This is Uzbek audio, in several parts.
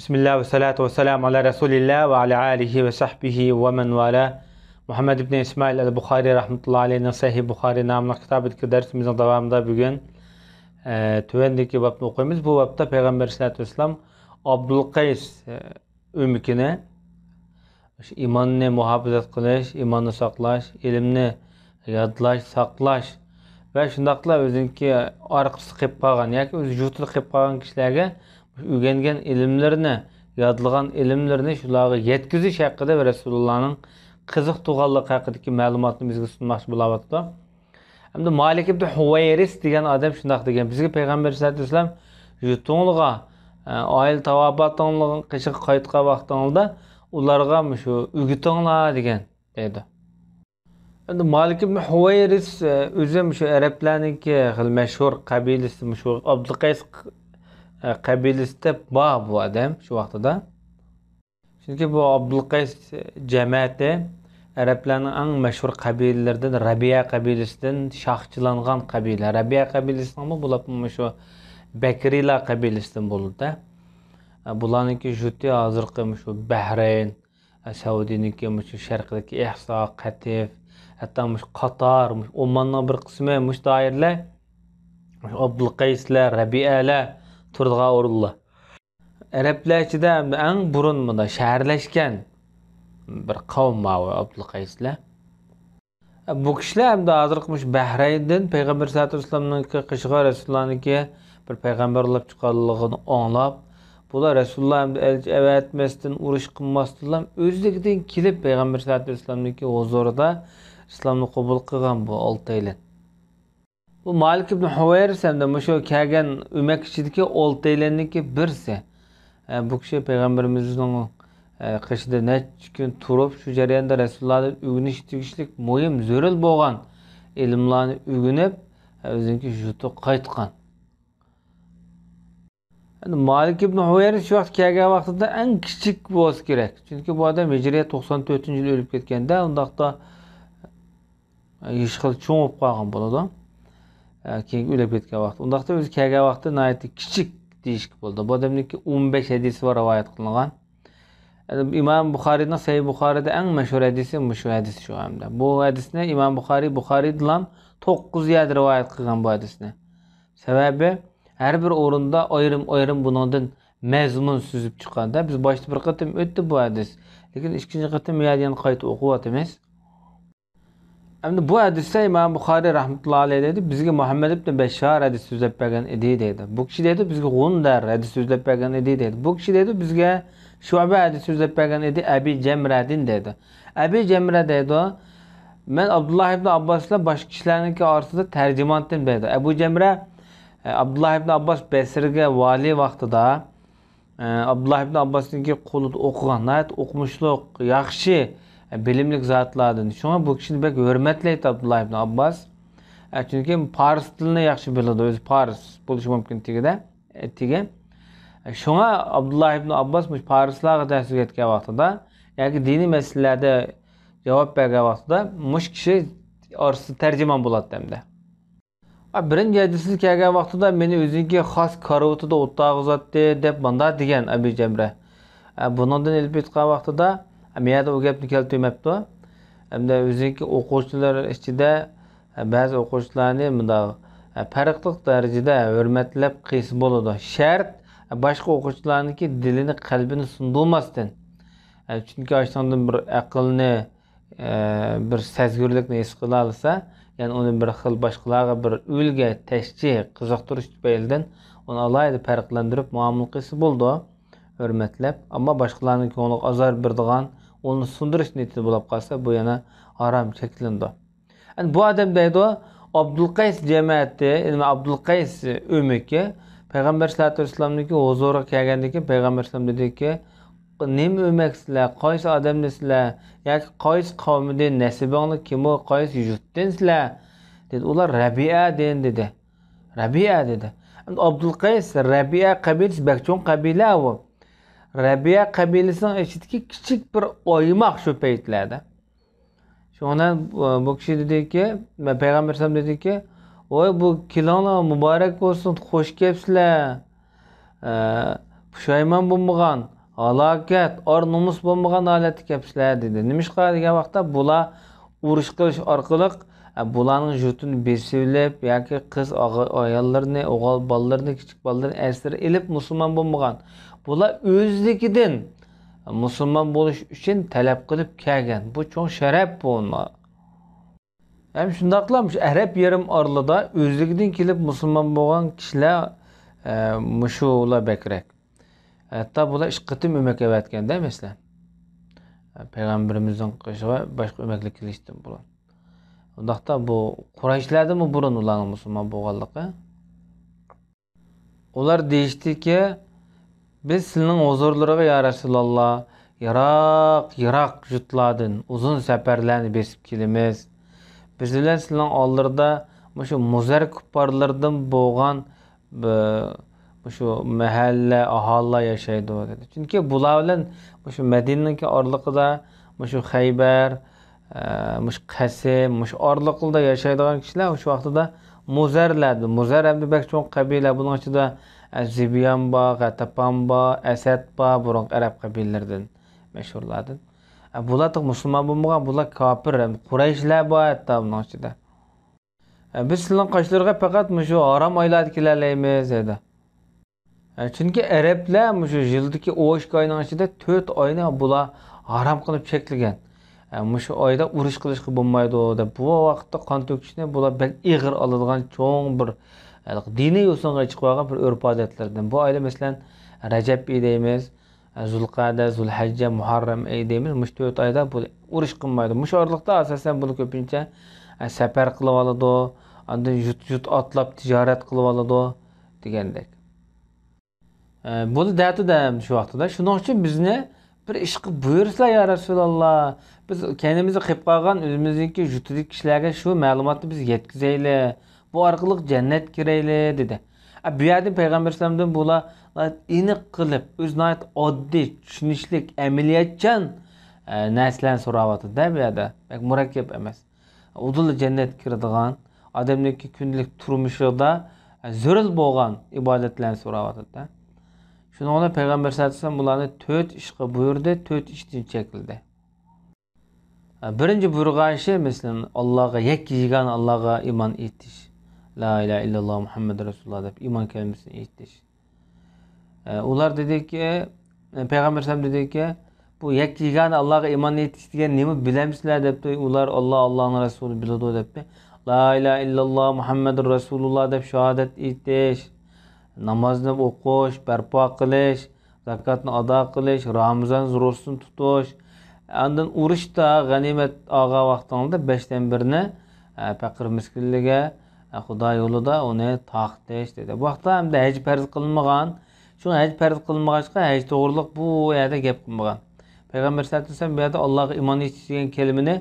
Bismillah və salatu və salamu alə Rasulillah və alə alihi və sahbihi və mən və alə Muhammed ibn İsmail Əl-Buxari rəhmətullahi aleyhinə Səhih Buxari namına kitab-ı dərsimizin davamında bugün e, Tüvəndiki vəbdə oxuyumuz. Bu vəbdə Peyğəmbər Sələtü İslam Abdülqeys e, ümkini imanını muhafizət qılış, imanını saxlaş, ilmini yadlaş, saxlaş və şundaqla özünki arqısı qıb qalğan, yəni öz yurtunu qıb qalğan kişilərə o'rgangan ilmlarni yodilgan ilmlarni shularga yetkazish haqida rasulullohning qiziq tug'anligi haqidagi ma'lumotni bizga sunmoqchi bo'lyapti hamda malik ibn huvayris degan odam e, shundoq degan bizga payg'ambar sallallohu alayhi vasallam yutinglarga oil tavobatinglar qishga qaytgan vaqtinglarda ularga shu ugitinglar degan deydi endi malik ibn huvayris o'zi e, shu arablarniki xil mashhur qabilasi shu abduqays qəbilistə bağ bu adam şu vaxtıda. Çünki bu Abdulqays cəmiyyəti ərəblərin ən məşhur qəbilələrindən Rabiya qəbiləsindən şaxçılanğan qəbilə. Rabiya qəbiləsinin bu bulapmış o Bəkrila qəbiləsindən bulur da. Bularınki jüti hazır qılmış o Bəhreyn, Səudiyəninki məşhur şərqdəki İhsa, Qatif, hətta məş Qatar, Omanın bir qismi məş dairələr Abdulqayslar, Rabiyalar turg'a o'rinli arablar ichida eng burun bunda shaharlashgan bir qavm mavi abdul qayslar bu kishilar hamda hozirqimish bahraydin payg'ambar sallallohu alayhi vasallamniki qishg'a rasulullohniki bir payg'ambarlab chiqqanligini anglab bular rasululloh elchi avatmasdan urush qilmasdan ham o'zligidan kelib payg'ambar sallallohu alayhi vasallamniki huzurida islomni qabul qilgan bu olti oltaylar Bu Malik ibn Huvayris hem de muşu kelgen ümek içidiki ol deylendiki E, bu kişi Peygamberimizin e, kışıda neç gün turup şu jarayanda Resulullah'ın ügüniş tükişlik muhim zörül boğan ilimlerini ügünüp özünki e, yutu qaytqan. Yani Malik ibn Huvayris şu vaqt kelgen vaqtida en kichik boz kerak. çünkü bu adam Hijriya 94-yil o'lib ketganda undaqda hech xil cho'mib qolgan bo'ladi. keyingi o'labiyotgan vaqt undaqda o'zi kelgan vaqti nihoyatda kichik deyishga bo'ldi bu odamniki o'n besh hadisi bor rivoyat qilingan imom buxoriyni sahiy buxoriyda eng mashhur hadisi shu hadis shu hamda bu hadisni imom buxoriy buxoriy bilan to'qqiz yad rivoyat qilgan bu hadisni sababi har bir o'rinda ayrim ayrim bunidan mazmun suzib chiqqanda biz boshida bir qatim o'tdi bu hadis lekin ikkinchi qatim qayta o'qiyotimiz Əmdə bu hədisdə İmam Buxari rəhmətullah alayhi dedi, bizə Muhammed ibn Bəşşar hədis üzləb bəgən idi dedi. Bu kişi dedi, bizə Gundar hədis üzləb bəgən idi dedi. Bu kişi dedi, bizə Şuabə hədis üzləb bəgən idi, Əbi Cəmrədin dedi. Əbi Cəmrə dedi, mən Abdullah ibn Abbas ilə başqa kişilərin ki arasında tərcümandım dedi. Əbu Cəmrə e, Abdullah ibn Abbas Bəsrə vali vaxtında e, Abdullah ibn Abbasın ki qulud oxuğan, nəhayət oxumuşluq, yaxşı E, bilimlik zatlardan. Şuna bu kişini bek hürmetle aytdi Abdullah ibn Abbas. E, Çünki Paris dilini yaxşı biladi, o'zi Paris bo'lishi mumkin tigida, tigi. E, şuna Abdullah ibn Abbas mush Parislarga dars o'tgan vaqtida, yoki yəni diniy masalalarda javob bergan vaqtida mush kishi orasi tarjimon bo'ladi hamda. birinchi hadisni kelgan vaqtida meni o'zinga xos karavotida o'tag'izatdi deb banda degan Abi Jamra. Bundan ilib aytgan vaqtida men yana u gapni keltirmayapti hamda o'ziniki o'quvchilar ichida e, ba'zi o'quvchilarni bundoq farqli e, darajada hurmatlab qilsa bo'ladi shart e, boshqa o'quvchilarniki dilini qalbini sindirmasdan chunki shundan bir aqlni bir sezgurlikni his qila olsa ya'ni uni bir xil boshqalarga bir ulga tashchi qiziqtirish tufaylidan uni alohida farqlantirib muomala qilsa bo'ldi hurmatlab ammo boshqalarni ko'ngli ozor berdigan uni sundirish niyatida bo'lib kalsa bu yana aram shaklida yani bu adam da odam deydi abdulqays jamiyati nima abdulqays umiki payg'ambar sallallohu alayhi vasallamniki huzuriga kelgandiki payg'ambar alayhisalom dediki nima o'mak sizlar qaysi odamni sizlar yani qaysi qavmni nasibongni kim o qaysi yurtdan dedi ular rabia den dedi rabia dedi abdulqays rabia qabilasi bakchon qabila u rabiya qabilasining ichidagi kichik bir oymoq shu paytlarda shuna e, bu kishi dediki payg'ambar alayhisalom dediki voy bu kilonglar muborak bo'lsin xush kelibsizlar e, pushaymon bo'lmagan halokat or nomus bo'lmagan holatda kelibsizlar dedi nima ish qiladi degan vaqtda bular urush qilish orqali e, bularning yurtini besilib yoki qiz ayollarni o'g'il bolalarni kichik bolalarni asir ilib musulmon bo'lmagan bular o'zligidan musulmon bo'lish uchun talab qilib kelgan bu cho'ng sharaf bu ham shu arab yarim orlida o'zligidan kelib musulmon bo'lgan kishilar e, mushu ular bakrak hatto bular ishqitim o'mak aytganda masalan payg'ambarimizning qilishig'i boshqa umaklar kelishdi bu undoqda bu qurayshlardami burun ularni musulmon bo'lganligi ular deyishdiki biz sizning huzurlariga ya rasululloh yiroq yiroq yurtlardan uzun safarlarni besib kelamiz bizlar sizning oldirda shu muzar kupparlardan bo'lgan shu mahalla aholi yashaydi dedi chunki bular bilan shu madinaki orliqida shu haybar e, mush qasim mush orliqda yashaydigan kishilar o'sha vaqtida muzarlar muzar hamda qabila buning ichida ba, zibyamba g'atapamba asadba burungi arab qabilaridan e, musulman bu musulmon bula bular kofir ba, bor hatto buning ichida e, biz silin sizlar aram aylad shu harom oylarni kelalaymiz dedi chunki o shu yildagi o'shk oyni tört ayına bula aram harom qilib cheklagan ayda uruş urush bulmaydı o da. bu vaqtda qon to'kishni bula bak iğir oladigan çoğun bir diniy usulga chiqib qolgan bir urf odatlardan bu oyda masalan rajab ey deymiz zulqada zulhajja muharram ey deymiz mush to'rt oyda bu urush qilmaydi mush orliqda asosan buni ko'pincha e, safar qilib oladi andan yut yut otlab tijorat qilib oladi degandek e, buni datidam shu vaqtida shuning uchun bizni bir ish qilib buyursalar yo rasululloh biz kendimizni qilib qolgan o'zimizniki yutidik kishilarga shu ma'lumotni biz yetkazaylik bu arqılıq cennet kireyli dedi. E, büyədi Peyğəmbər sallallahu bula ini kılıp, öz nəhayət oddi, düşünüşlük, əməliyyatçan e, nəslən soravatı da büyədi. Bək mürəkkəb emas. Udul cənnət kirdigan adamdakı gündəlik turmuşuda e, zörül bolğan ibadətlərini soravatı da. Şuna ona Peyğəmbər sallallahu əleyhi bunları 4 işqə buyurdu, 4 işdən çekildi. E, birinci buyurğa işi, mesela Allah'a yek yigan Allah'a iman etiş. la ilaha illalloh muhammad rasululloh deb iymon kalimasini aytish e, ular dediki e, payg'ambar alayhisalom dediki bu yakka yagona allohga iymon etish degan nima bilamizlar debdi ular olloh allohni rasuli biladi debdi la ilaha illalloh muhammad rasululloh deb shahodat aytish namozni o'qish barpo qilish zakotni ado qilish ramazon ro'zasini tutish andan urushda g'animat og'a vaqtida beshdan birini e, faqir miskinlarga Xudo yo'lida uni taqdish dedi bu haqda hamda haj farz qilinmagan shu haj farz qilinmag'achqa haj to'g'riliq bu yerda gap qilmagan payg'ambar sallallohu alayhi vasallam bu yerda allohga iymon degan kelimani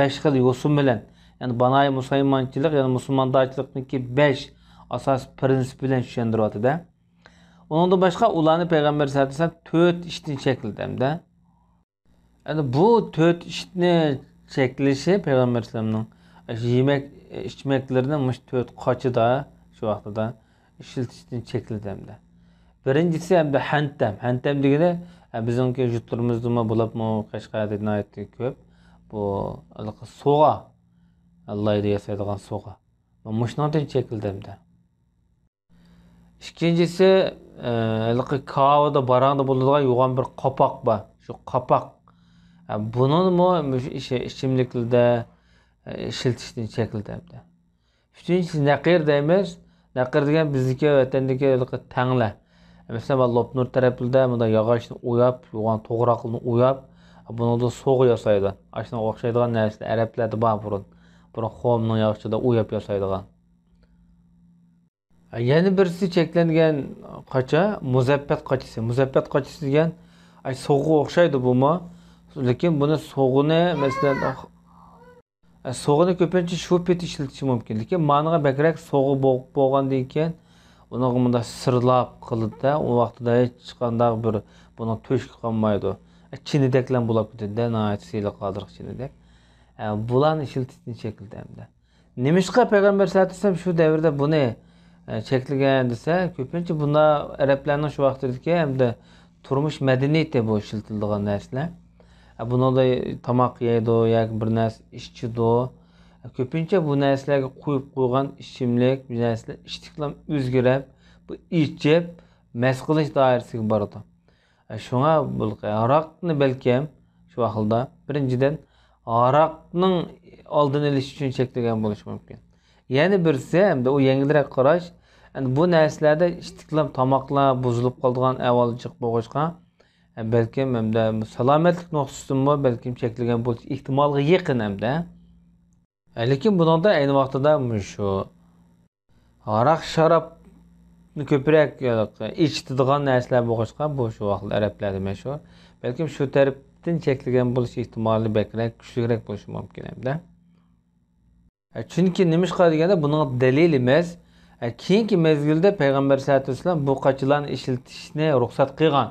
besh xil yo'sin bilan ya'ni banay musulmonchilik ya'ni musulmondorchilikniki besh asos prinsip bilan tushuntiryotida undan boshqa ularni payg'ambar sallallohu alayhi vasallam to'rt ishni chekladi hamda yani bu to'rt ishni cheklishi payg'ambar alayhisalomning yemek e, ichmaklarni mush to'rt qochida shu vaqtida ishlatishdan chekladi hamda birinchisi hamda hantam hantam degani bizniki yurtimizdami bo'libmi qashqarda ko'p bu соға layda yasaydigan suvg'a mushnodan chekladi hamda ikkinchisi haligi e, kavada barangda бір ба ishlatishni e, cheklatyapti uchinchisi naqir deymiz naqir degan bizniki vatandagi tangla masalan lobnur tarafida bunday yog'ochni o'yab yo'g'on to'g'roqni o'yab bunida so'g'i yasaydi shunga o'xshaydigan narsa arablarda bor burun burun xomni yog'ichida o'yab yasaydigan yana birisi cheklangan qocha muzappat qochasi muzappat qochasi degan so'g'i o'xshaydi buma lekin buni so'g'ini masalan E, so'g'ini ko'pincha shuvib peti ishlatish mumkin lekin maniga bakrak so'g'i bo'lgandan keyin uni bunday sirlab qilibda u vaqtida hech qanday bir buni to'shib qolmaydi e, chinidaklan bo'lib ketadida nihoyat siyli qodir chinidak e, bularni ishlatishni chekladi hamda nemishqa payg'ambar sallallohu alayhi vasallam shu davrda buni cheklagan desa ko'pincha bunda arablarni shu vaqtdagi hamda turmush madaniyati bu ishlatilgan narsalar binoda tomoq yeydi yoki bir narsa ichidi ko'pincha bu narsalarga qo'yib qo'ygan ichimlik bu narsalar ishtiqlam o'zgarib bu ichib mast qilish doirasiga boradi shunga aroqni balkim shu ahilda birinchidan aroqning oldini olish uchun cheklagan bo'lishi mumkin yana birisi hamda u yengilroq qarash bu narsalarda ishtiqlam tomoqlar buzilib qolgan avval chiqib bo'lg'ishqa E, balkim hamda salomatlik nuqtasidami balkim cheklagan bo'lish ehtimoliga yaqin hamda e, lekin buningda ayni vaqtida shu aroq sharobni ko'proq ichitadigan narsalar bo'lg'achqa bu shu vaqt arablarda mashhur balkim shu tarafdan cheklagan bo'lish ehtimoli bakrak kuchliroq bo'lishi mumkin hamda e, chunki nimishqa deganda buning dalil emas keyingi mezgilda payg'ambar sallallohu alayhi vasallam bu qochilarni ishlatishni ruxsat qilgan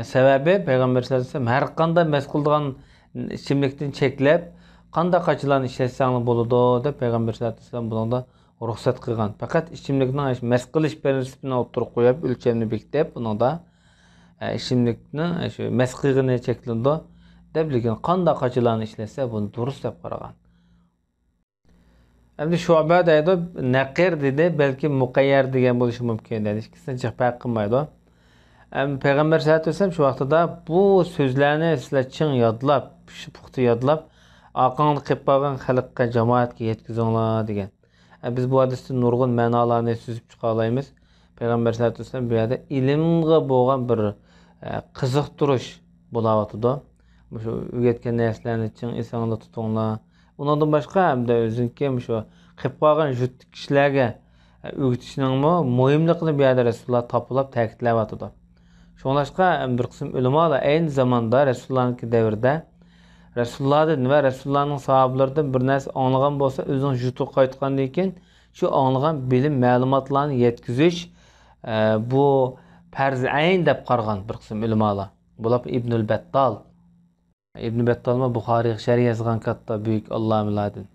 sebebi Peygamber sallallahu aleyhi ve sellem her kanda meskulduğun içimlikten çeklep qanda qaçılan işletsanlı boludu de Peygamber sallallahu aleyhi ve sellem bunda ruxsat qılğan. Faqat iş məs qilish prinsipini oturup qoyub ölçəmini beklep bunu da içimlikni şu məs qığını çəklində deb lekin qanda qaçılan işləsə bunu durus deb qaragan. Əmdi şuabə deydi, nəqir dedi, bəlkə müqəyyər degen bolışı mümkün dedi. İkisini çıx fərq qılmaydı. Peyğəmbər səhət ölsəm ki, vaxtıda bu sözlərini sizlə çın yadlab, puxtu yadlab, aqan qıbbağın xəliqqə cəmaətə yetkizonlar deyilən. Hə, biz bu hədisdə nurgun mənalarını süzüb çıxalayımız. Peyğəmbər səhət ölsəm bu yerdə ilimğə boğan bir e, qiziqtirish bo'layotidi shu o'rgatgan narsalarni chin esingizda tutinglar undan boshqa hamda o'ziniki shu qilib qolgan jutdi kishilarga o'rgatishni muhimlik qilib bu yerda rasululloh topilib ta'kidlayotidi Şonlaşqa bir qism ulamalar eyni zamanda Resulullanınki dövrdə Resulullardan və Resulullanın sahabelərdən bir nəsə anlayan bolsa, özün yutub qaytqandan keyin shu anlayan bilim məlumatlarını yetkiziş e, bu farz ayn deb qaragan bir qism ulamalar. Bular İbnül Battal İbn Battalma Buxariy şərh yazğan katta böyük allamalardan.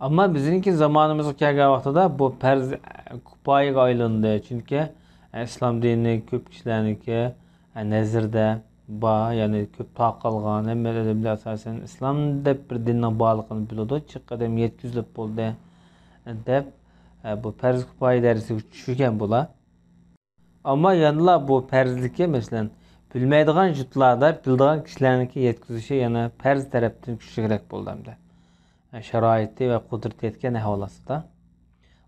Amma bizninki zamanımızga kelgan vaqtida bu farz e, kupayiga aylandi, chunki islom dini ko'p kishilarniki e, nazarda bor ya'ni ko'p taqilgan ilmlar asosan islom deb bir dinni borligini biladi shu qadam yetkazilib bo'ldi e, deb e, bu farz kifoya darsiga tushgan bular ammo yanla bu farzliki masalan bilmaydigan yurtlarda biladigan kishilarniki yetkazishi yana farz tarafdan kuchliroq bo'ldi hamda sharoiti va qudrati yetgan aholasida